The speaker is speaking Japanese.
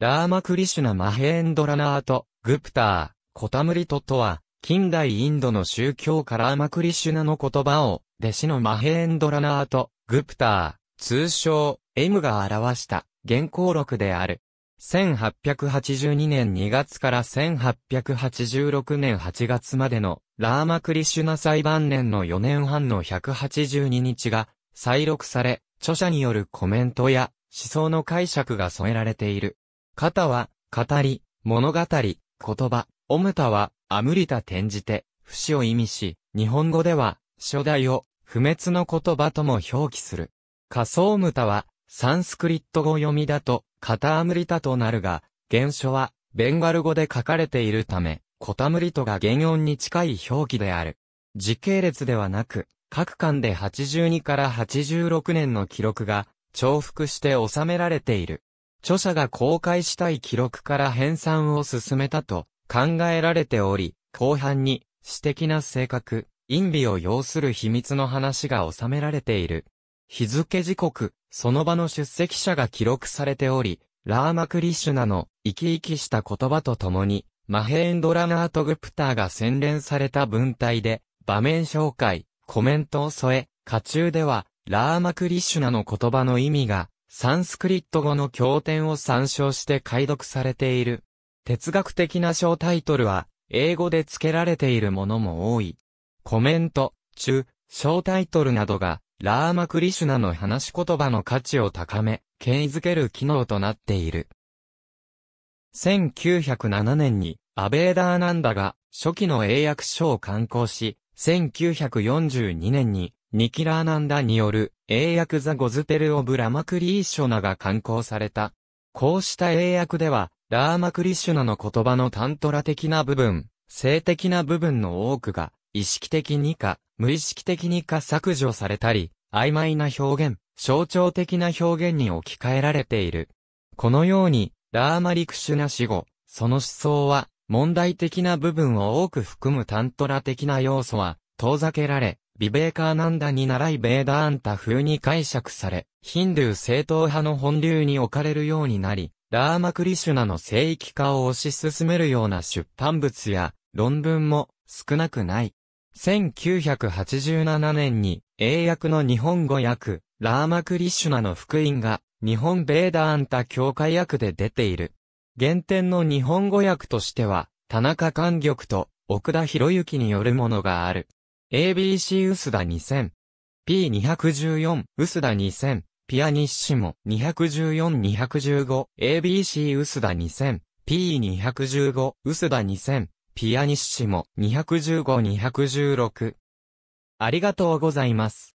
ラーマクリシュナ・マヘエンドラナート、グプター、コタムリトとは、近代インドの宗教カラーマクリシュナの言葉を、弟子のマヘエンドラナート、グプター、通称、M が表した、原稿録である。1882年2月から1886年8月までの、ラーマクリシュナ裁判年の4年半の182日が、再録され、著者によるコメントや、思想の解釈が添えられている。型は、語り、物語、言葉、オムタは、アムリタ転じて、不死を意味し、日本語では、初代を、不滅の言葉とも表記する。仮想ムタは、サンスクリット語読みだと、カタアムリタとなるが、原書は、ベンガル語で書かれているため、コタムリトが原音に近い表記である。時系列ではなく、各巻で82から86年の記録が重複して収められている。著者が公開したい記録から編纂を進めたと考えられており、後半に、私的な性格、陰備を要する秘密の話が収められている。日付時刻、その場の出席者が記録されており、ラーマクリシュナの生き生きした言葉とともに、マヘーンドラナートグプターが洗練された文体で、場面紹介、コメントを添え、家中では、ラーマクリシュナの言葉の意味がサンスクリット語の経典を参照して解読されている。哲学的な小タイトルは、英語で付けられているものも多い。コメント、中、小タイトルなどが、ラーマ・クリシュナの話し言葉の価値を高め、権威づける機能となっている。1907年に、アベーダーナンダが、初期の英訳書を刊行し、1942年に、ニキラーナンダによる、英訳ザ・ゴズペル・オブ・ラマクリーショナが刊行された。こうした英訳では、ラーマクリシュナの言葉のタントラ的な部分、性的な部分の多くが、意識的にか、無意識的にか削除されたり、曖昧な表現、象徴的な表現に置き換えられている。このように、ラーマリクシュナ死後、その思想は、問題的な部分を多く含むタントラ的な要素は、遠ざけられ、ビベーカーナンダに習いベーダーンタ風に解釈され、ヒンドゥー正統派の本流に置かれるようになり、ラーマクリシュナの聖域化を推し進めるような出版物や論文も少なくない。1987年に英訳の日本語訳、ラーマクリシュナの福音が日本ベーダーンタ教会訳で出ている。原点の日本語訳としては、田中勘玉と奥田博之によるものがある。ABC 薄田2000。P214 薄田2000。ピアニッシモ214-215。ABC 薄田2000。P215 薄田2000。ピアニッシモ215-216。ありがとうございます。